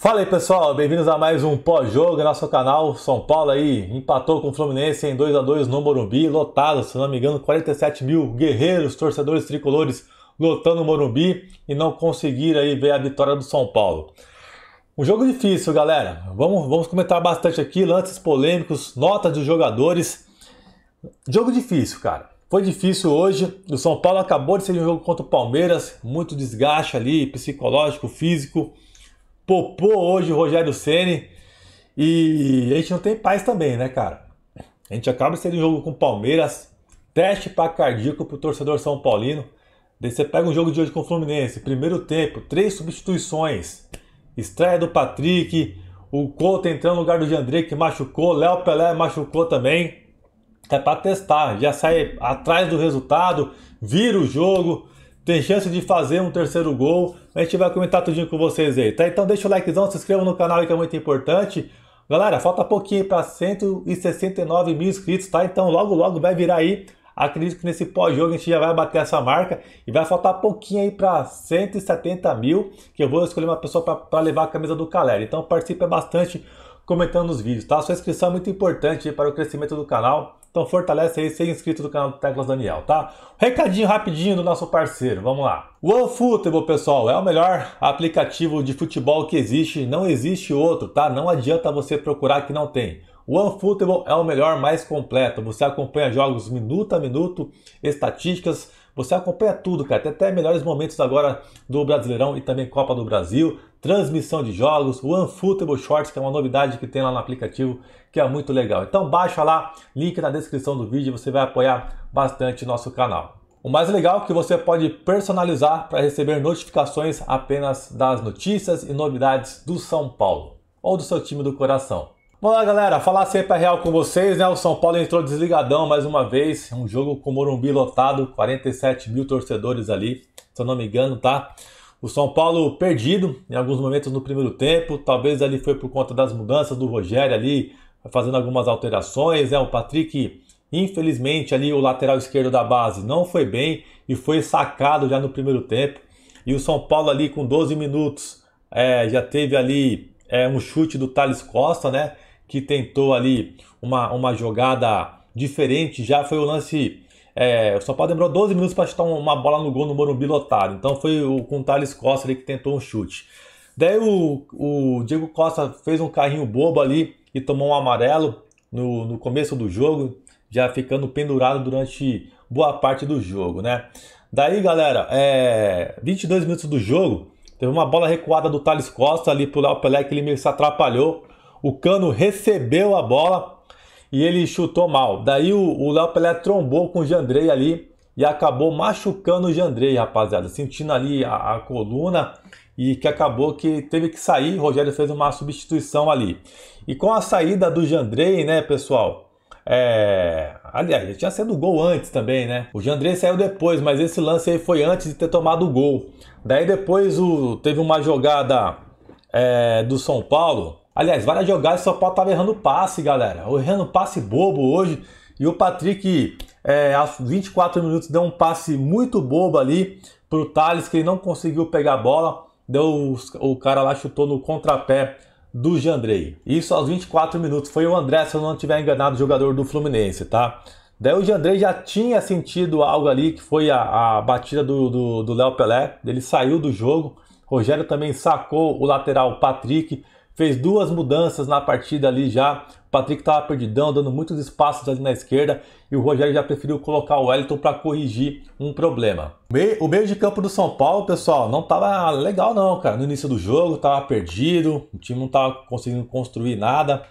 Fala aí pessoal, bem-vindos a mais um pós-jogo, nosso canal São Paulo aí empatou com o Fluminense em 2 a 2 no Morumbi, lotado, se não me engano, 47 mil guerreiros, torcedores tricolores lotando o Morumbi e não conseguiram aí ver a vitória do São Paulo. Um jogo difícil, galera. Vamos, vamos comentar bastante aqui, lances polêmicos, notas dos jogadores. Jogo difícil, cara. Foi difícil hoje. O São Paulo acabou de ser um jogo contra o Palmeiras, muito desgaste ali, psicológico, físico popou hoje o Rogério Ceni e a gente não tem paz também, né, cara? A gente acaba sendo um jogo com o Palmeiras, teste para cardíaco para o torcedor São Paulino. Daí você pega um jogo de hoje com o Fluminense, primeiro tempo, três substituições. Estreia do Patrick, o Couto entrando no lugar do Jandrei que machucou, Léo Pelé machucou também. É para testar, já sai atrás do resultado, vira o jogo, tem chance de fazer um terceiro gol. A gente vai comentar tudinho com vocês aí, tá? Então deixa o likezão, se inscreva no canal que é muito importante. Galera, falta pouquinho para 169 mil inscritos, tá? Então logo logo vai virar aí. Acredito que nesse pós-jogo a gente já vai bater essa marca e vai faltar pouquinho aí para 170 mil, que eu vou escolher uma pessoa para levar a camisa do Calera. Então participe bastante comentando nos vídeos, tá? Sua inscrição é muito importante para o crescimento do canal, então fortalece aí ser inscrito do canal do Teclas Daniel, tá? Recadinho rapidinho do nosso parceiro, vamos lá. O OneFootball, pessoal, é o melhor aplicativo de futebol que existe, não existe outro, tá? Não adianta você procurar que não tem. O OneFootball é o melhor, mais completo. Você acompanha jogos minuto a minuto, estatísticas, você acompanha tudo, cara. Tem até melhores momentos agora do Brasileirão e também Copa do Brasil. Transmissão de jogos, One Football Shorts, que é uma novidade que tem lá no aplicativo, que é muito legal. Então baixa lá, link na descrição do vídeo, você vai apoiar bastante nosso canal. O mais legal é que você pode personalizar para receber notificações apenas das notícias e novidades do São Paulo ou do seu time do coração. Olá galera, falar sempre é real com vocês, né? O São Paulo entrou desligadão mais uma vez, um jogo com o Morumbi lotado, 47 mil torcedores ali, se eu não me engano, tá? O São Paulo perdido em alguns momentos no primeiro tempo, talvez ali foi por conta das mudanças do Rogério ali, fazendo algumas alterações, né? O Patrick, infelizmente ali o lateral esquerdo da base não foi bem e foi sacado já no primeiro tempo. E o São Paulo ali com 12 minutos é, já teve ali é, um chute do Thales Costa, né? que tentou ali uma, uma jogada diferente já foi o lance. É, pode São 12 minutos para chutar uma bola no gol no Morumbi lotado. Então foi o, com o Thales Costa ali que tentou um chute. Daí o, o Diego Costa fez um carrinho bobo ali e tomou um amarelo no, no começo do jogo, já ficando pendurado durante boa parte do jogo, né? Daí, galera, é, 22 minutos do jogo, teve uma bola recuada do Thales Costa ali pro Léo Pelé que ele meio se atrapalhou o Cano recebeu a bola e ele chutou mal. Daí o Léo Pelé trombou com o Jandrei ali e acabou machucando o Jandrei, rapaziada, sentindo ali a, a coluna e que acabou que teve que sair. O Rogério fez uma substituição ali. E com a saída do Jandrei, né, pessoal? É... Aliás, já tinha sido gol antes também, né? O Jandrei saiu depois, mas esse lance aí foi antes de ter tomado o gol. Daí depois o... teve uma jogada é... do São Paulo Aliás, várias jogadas só pode estar tá errando passe, galera. Errando passe bobo hoje. E o Patrick, é, aos 24 minutos, deu um passe muito bobo ali para o Thales, que ele não conseguiu pegar a bola. Deu, o cara lá chutou no contrapé do Jandrei. Isso aos 24 minutos. Foi o André, se eu não estiver enganado, jogador do Fluminense, tá? Daí o Jandrei já tinha sentido algo ali, que foi a, a batida do Léo Pelé. Ele saiu do jogo. Rogério também sacou o lateral Patrick fez duas mudanças na partida ali já. O Patrick estava perdidão, dando muitos espaços ali na esquerda e o Rogério já preferiu colocar o Wellington para corrigir um problema. O meio de campo do São Paulo, pessoal, não estava legal não, cara. No início do jogo estava perdido, o time não estava conseguindo construir nada.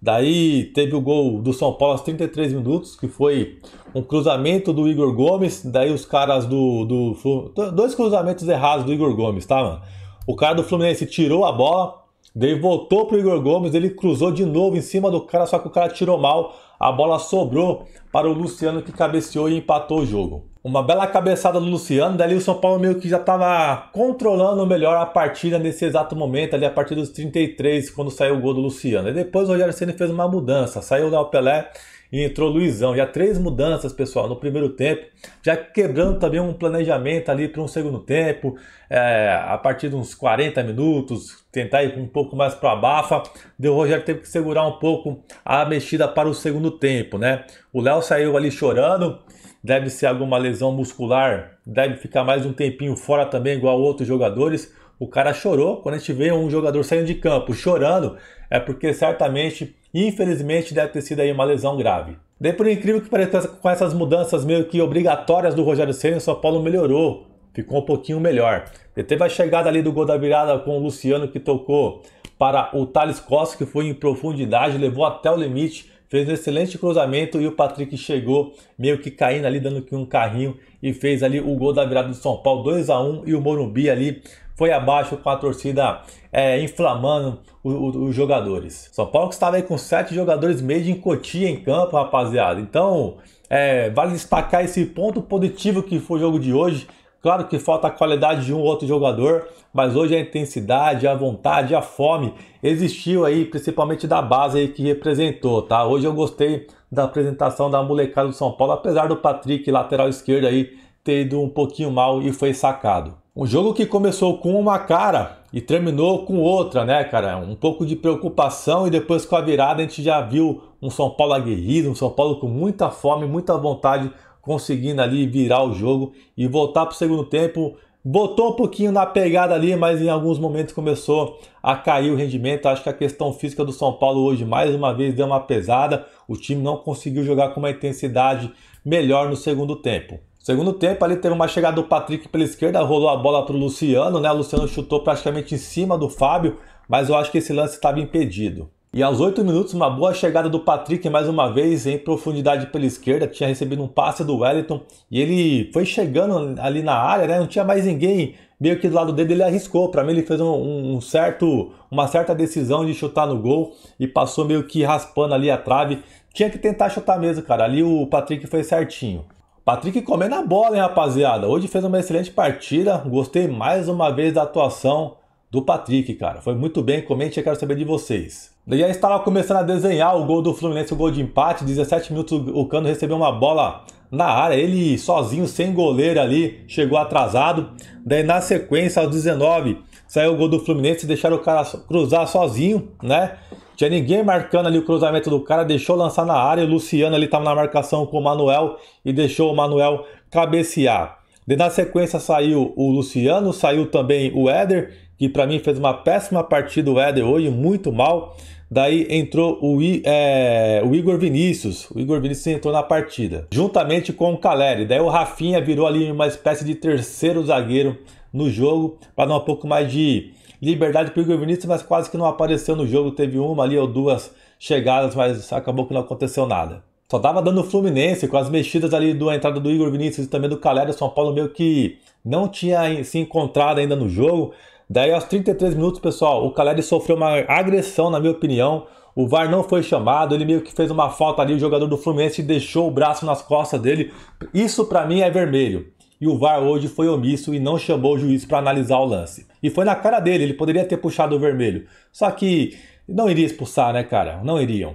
Daí teve o gol do São Paulo aos 33 minutos, que foi um cruzamento do Igor Gomes. Daí os caras do, do. Dois cruzamentos errados do Igor Gomes, tá, mano? O cara do Fluminense tirou a bola, Daí voltou pro Igor Gomes, ele cruzou de novo em cima do cara, só que o cara tirou mal. A bola sobrou para o Luciano que cabeceou e empatou o jogo. Uma bela cabeçada do Luciano, dali o São Paulo meio que já estava controlando melhor a partida nesse exato momento, ali a partir dos 33, quando saiu o gol do Luciano. E depois o Rogério Senna fez uma mudança, saiu o Léo Pelé e entrou Luizão. Já três mudanças, pessoal, no primeiro tempo, já quebrando também um planejamento ali para um segundo tempo, é, a partir de uns 40 minutos, tentar ir um pouco mais para a bafa. Deu Rogério teve que segurar um pouco a mexida para o segundo tempo, né? O Léo saiu ali chorando, deve ser alguma lesão muscular, deve ficar mais um tempinho fora também, igual outros jogadores. O cara chorou. Quando a gente vê um jogador saindo de campo chorando, é porque certamente, infelizmente, deve ter sido aí uma lesão grave. Daí, por incrível que pareça, com essas mudanças meio que obrigatórias do Rogério Senna, o São Paulo melhorou, ficou um pouquinho melhor. E teve a chegada ali do gol da virada com o Luciano, que tocou para o Thales Costa, que foi em profundidade, levou até o limite fez um excelente cruzamento e o Patrick chegou meio que caindo ali, dando um carrinho e fez ali o gol da virada do São Paulo, 2 a 1 e o Morumbi ali foi abaixo com a torcida é, inflamando os jogadores. São Paulo que estava aí com sete jogadores meio de encotia em campo, rapaziada. Então, é, vale destacar esse ponto positivo que foi o jogo de hoje, Claro que falta a qualidade de um ou outro jogador, mas hoje a intensidade, a vontade, a fome existiu aí, principalmente da base aí que representou, tá? Hoje eu gostei da apresentação da molecada do São Paulo, apesar do Patrick, lateral esquerdo aí, ter ido um pouquinho mal e foi sacado. Um jogo que começou com uma cara e terminou com outra, né, cara? Um pouco de preocupação e depois com a virada a gente já viu um São Paulo aguerrido, um São Paulo com muita fome, muita vontade conseguindo ali virar o jogo e voltar para o segundo tempo. Botou um pouquinho na pegada ali, mas em alguns momentos começou a cair o rendimento. Acho que a questão física do São Paulo hoje, mais uma vez, deu uma pesada. O time não conseguiu jogar com uma intensidade melhor no segundo tempo. Segundo tempo, ali teve uma chegada do Patrick pela esquerda, rolou a bola para o Luciano, né? O Luciano chutou praticamente em cima do Fábio, mas eu acho que esse lance estava impedido. E aos 8 minutos, uma boa chegada do Patrick mais uma vez em profundidade pela esquerda. Tinha recebido um passe do Wellington e ele foi chegando ali na área, né? Não tinha mais ninguém meio que do lado dele. Ele arriscou. Para mim, ele fez um, um, certo, uma certa decisão de chutar no gol e passou meio que raspando ali a trave. Tinha que tentar chutar mesmo, cara. Ali o Patrick foi certinho. Patrick comendo a bola, hein, rapaziada? Hoje fez uma excelente partida. Gostei mais uma vez da atuação do Patrick, cara. Foi muito bem. Comente, eu quero saber de vocês. E aí estava começando a desenhar o gol do Fluminense, o gol de empate. 17 minutos o Cano recebeu uma bola na área, ele sozinho, sem goleiro ali, chegou atrasado. Daí na sequência, aos 19, saiu o gol do Fluminense, deixaram o cara cruzar sozinho, né? Tinha ninguém marcando ali o cruzamento do cara, deixou lançar na área. O Luciano ali estava na marcação com o Manuel e deixou o Manuel cabecear. Daí na sequência saiu o Luciano, saiu também o Éder, que para mim fez uma péssima partida o Éder hoje, muito mal. Daí entrou o, I, é, o, Igor Vinícius. O Igor Vinícius entrou na partida, juntamente com o Caleri. Daí o Rafinha virou ali uma espécie de terceiro zagueiro no jogo, para dar um pouco mais de liberdade para o Igor Vinícius, mas quase que não apareceu no jogo. Teve uma ali ou duas chegadas, mas acabou que não aconteceu nada. Só dava dando o Fluminense com as mexidas ali do entrada do Igor Vinícius e também do Caleri. O São Paulo meio que não tinha se encontrado ainda no jogo. Daí aos 33 minutos, pessoal, o Caleri sofreu uma agressão, na minha opinião. O VAR não foi chamado, ele meio que fez uma falta ali, o jogador do Fluminense deixou o braço nas costas dele. Isso para mim é vermelho. E o VAR hoje foi omisso e não chamou o juiz para analisar o lance. E foi na cara dele, ele poderia ter puxado o vermelho. Só que não iria expulsar, né, cara? Não iriam.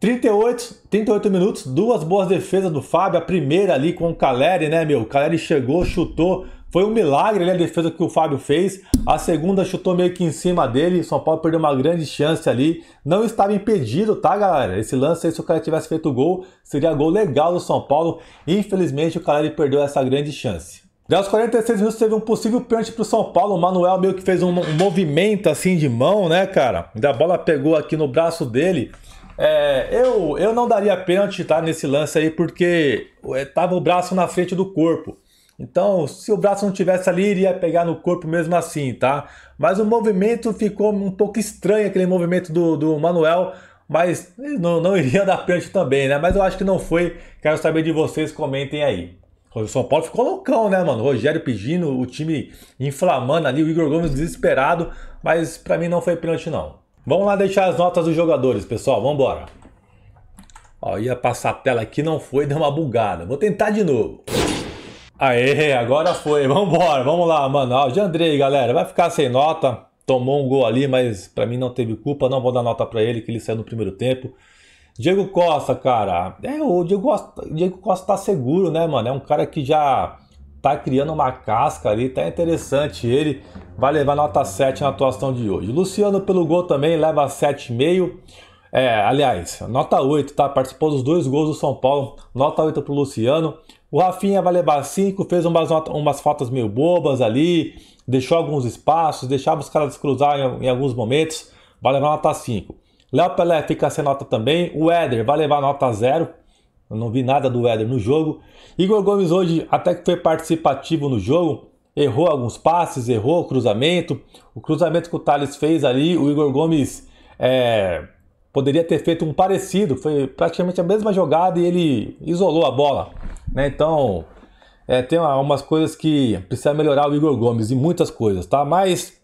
38, 38 minutos, duas boas defesas do Fábio. A primeira ali com o Caleri, né, meu? O Caleri chegou, chutou, foi um milagre ali né, a defesa que o Fábio fez. A segunda chutou meio que em cima dele. O São Paulo perdeu uma grande chance ali. Não estava impedido, tá, galera? Esse lance aí, se o cara tivesse feito o gol, seria gol legal do São Paulo. Infelizmente, o cara perdeu essa grande chance. Já aos 46 minutos teve um possível pênalti pro São Paulo. O Manuel meio que fez um, um movimento assim de mão, né, cara? E a bola pegou aqui no braço dele. É, eu, eu não daria pênalti tá, nesse lance aí, porque é, tava o braço na frente do corpo. Então, se o braço não tivesse ali, iria pegar no corpo mesmo assim, tá? Mas o movimento ficou um pouco estranho, aquele movimento do, do Manuel, mas não, não iria dar pênalti também, né? Mas eu acho que não foi. Quero saber de vocês, comentem aí. O São Paulo ficou loucão, né, mano? O Rogério pedindo, o time inflamando ali, o Igor Gomes desesperado, mas para mim não foi pênalti, não. Vamos lá deixar as notas dos jogadores, pessoal, vamos embora. Ó, ia passar a tela aqui, não foi, deu uma bugada. Vou tentar de novo. Aê, agora foi. Vambora, vamos lá, mano. De Andrei, galera, vai ficar sem nota. Tomou um gol ali, mas para mim não teve culpa. Não vou dar nota para ele, que ele saiu no primeiro tempo. Diego Costa, cara. É, o Diego Costa, Diego Costa tá seguro, né, mano? É um cara que já tá criando uma casca ali, tá interessante ele. Vai levar nota 7 na atuação de hoje. Luciano pelo gol também leva 7,5. É, aliás, nota 8, tá? Participou dos dois gols do São Paulo. Nota 8 pro Luciano. O Rafinha vai levar 5, fez umas, umas faltas meio bobas ali, deixou alguns espaços, deixava os caras cruzar em, em alguns momentos, vai levar nota 5. Léo Pelé fica sem nota também, o Éder vai levar nota 0, eu não vi nada do Éder no jogo. Igor Gomes hoje até que foi participativo no jogo, errou alguns passes, errou o cruzamento. O cruzamento que o Thales fez ali, o Igor Gomes é, poderia ter feito um parecido, foi praticamente a mesma jogada e ele isolou a bola. Né? Então, é, tem algumas coisas que precisa melhorar o Igor Gomes e muitas coisas, tá? Mas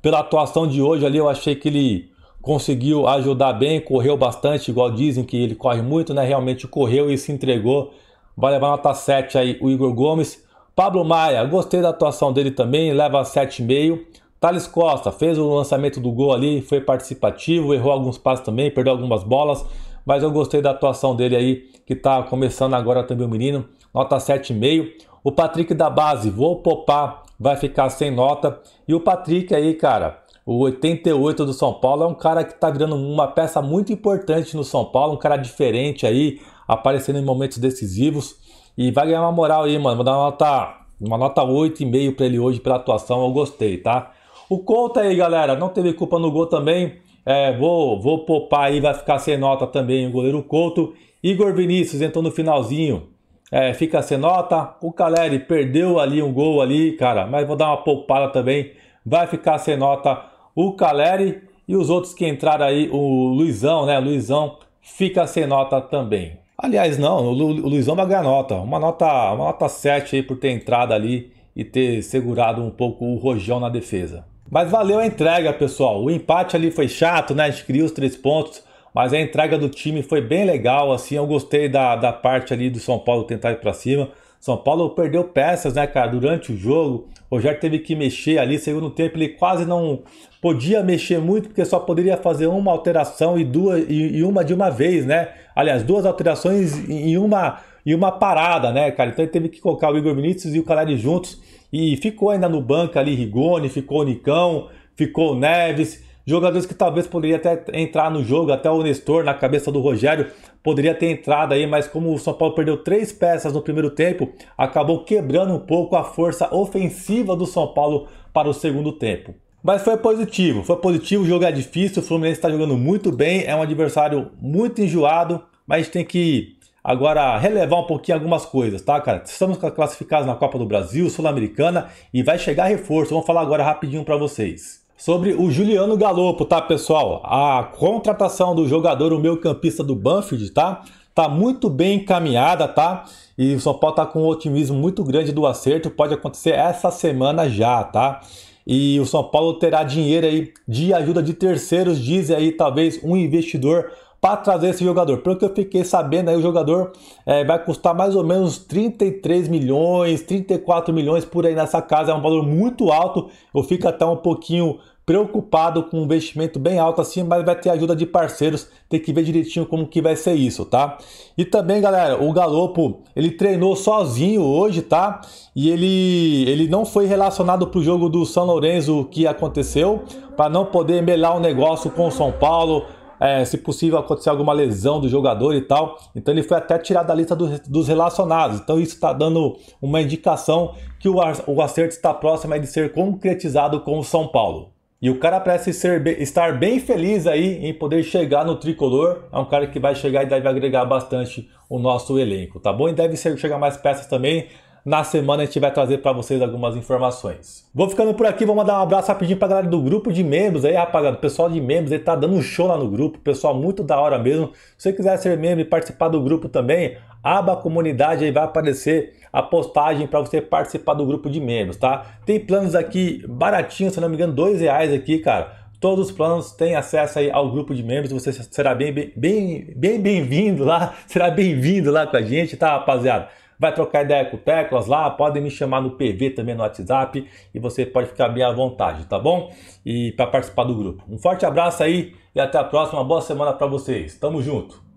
pela atuação de hoje ali, eu achei que ele conseguiu ajudar bem, correu bastante, igual dizem que ele corre muito, né? Realmente correu e se entregou. Vai levar nota 7 aí o Igor Gomes. Pablo Maia, gostei da atuação dele também, leva 7,5. Thales Costa fez o lançamento do gol ali, foi participativo, errou alguns passes também, perdeu algumas bolas, mas eu gostei da atuação dele aí, que tá começando agora também o menino, nota 7,5. O Patrick da base, vou poupar, vai ficar sem nota. E o Patrick aí, cara, o 88 do São Paulo é um cara que tá virando uma peça muito importante no São Paulo, um cara diferente aí, aparecendo em momentos decisivos e vai ganhar uma moral aí, mano. Vou dar uma nota, uma nota 8,5 para ele hoje pela atuação, eu gostei, tá? O Couto aí, galera, não teve culpa no gol também. É, vou, vou poupar aí, vai ficar sem nota também o goleiro Couto. Igor Vinícius entrou no finalzinho, é, fica sem nota. O Caleri perdeu ali um gol ali, cara, mas vou dar uma poupada também. Vai ficar sem nota o Caleri e os outros que entraram aí, o Luizão, né? Luizão fica sem nota também. Aliás, não, o, Lu, o Luizão vai ganhar nota, uma nota, uma nota 7 aí por ter entrado ali e ter segurado um pouco o rojão na defesa. Mas valeu a entrega, pessoal. O empate ali foi chato, né? A gente queria os três pontos, mas a entrega do time foi bem legal. Assim, eu gostei da, da parte ali do São Paulo tentar ir para cima. São Paulo perdeu peças, né, cara, durante o jogo. O Rogério teve que mexer ali, segundo tempo ele quase não podia mexer muito porque só poderia fazer uma alteração e duas e, e uma de uma vez, né? Aliás, duas alterações em uma e uma parada, né, cara? Então ele teve que colocar o Igor Vinícius e o Caleri juntos e ficou ainda no banco ali Rigoni, ficou Nicão, ficou Neves, jogadores que talvez poderia até entrar no jogo, até o Nestor na cabeça do Rogério poderia ter entrado aí, mas como o São Paulo perdeu três peças no primeiro tempo, acabou quebrando um pouco a força ofensiva do São Paulo para o segundo tempo. Mas foi positivo, foi positivo, o jogo é difícil, o Fluminense está jogando muito bem, é um adversário muito enjoado, mas tem que Agora, relevar um pouquinho algumas coisas, tá, cara? Estamos classificados na Copa do Brasil, Sul-Americana e vai chegar reforço. Vamos falar agora rapidinho para vocês. Sobre o Juliano Galopo, tá, pessoal? A contratação do jogador, o meu campista do Banfield, tá? Tá muito bem encaminhada, tá? E o São Paulo tá com um otimismo muito grande do acerto. Pode acontecer essa semana já, tá? E o São Paulo terá dinheiro aí de ajuda de terceiros, diz aí talvez um investidor para trazer esse jogador. Pelo que eu fiquei sabendo, aí o jogador é, vai custar mais ou menos 33 milhões, 34 milhões por aí nessa casa. É um valor muito alto. Eu fico até um pouquinho preocupado com um investimento bem alto assim, mas vai ter ajuda de parceiros, tem que ver direitinho como que vai ser isso, tá? E também, galera, o Galopo, ele treinou sozinho hoje, tá? E ele, ele não foi relacionado pro jogo do São Lourenço que aconteceu, para não poder melar o negócio com o São Paulo, é, se possível acontecer alguma lesão do jogador e tal. Então ele foi até tirado da lista do, dos relacionados. Então isso está dando uma indicação que o, o acerto está próximo de ser concretizado com o São Paulo. E o cara parece ser, estar bem feliz aí em poder chegar no tricolor. É um cara que vai chegar e deve agregar bastante o nosso elenco, tá bom? E deve ser, chegar mais peças também. Na semana a gente vai trazer para vocês algumas informações. Vou ficando por aqui, vou mandar um abraço rapidinho para galera do grupo de membros aí, rapaziada. O pessoal de membros aí tá dando um show lá no grupo, pessoal muito da hora mesmo. Se você quiser ser membro e participar do grupo também, aba comunidade aí vai aparecer a postagem para você participar do grupo de membros, tá? Tem planos aqui baratinhos, se não me engano, dois reais aqui, cara. Todos os planos têm acesso aí ao grupo de membros. Você será bem bem bem bem-vindo lá, será bem-vindo lá com a gente, tá, rapaziada? vai trocar ideia com o Teclas lá, podem me chamar no PV também no WhatsApp e você pode ficar bem à vontade, tá bom? E para participar do grupo. Um forte abraço aí e até a próxima. boa semana para vocês. Tamo junto.